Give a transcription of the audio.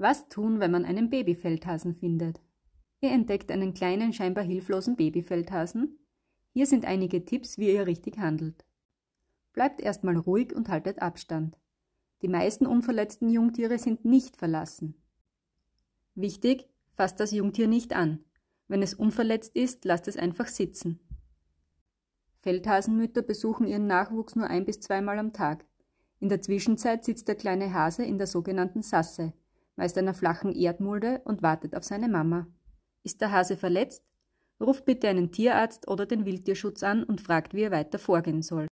Was tun, wenn man einen Babyfeldhasen findet? Ihr entdeckt einen kleinen, scheinbar hilflosen Babyfeldhasen? Hier sind einige Tipps, wie ihr richtig handelt. Bleibt erstmal ruhig und haltet Abstand. Die meisten unverletzten Jungtiere sind nicht verlassen. Wichtig, fasst das Jungtier nicht an. Wenn es unverletzt ist, lasst es einfach sitzen. Feldhasenmütter besuchen ihren Nachwuchs nur ein bis zweimal am Tag. In der Zwischenzeit sitzt der kleine Hase in der sogenannten Sasse, meist einer flachen Erdmulde und wartet auf seine Mama. Ist der Hase verletzt? Ruft bitte einen Tierarzt oder den Wildtierschutz an und fragt, wie er weiter vorgehen soll.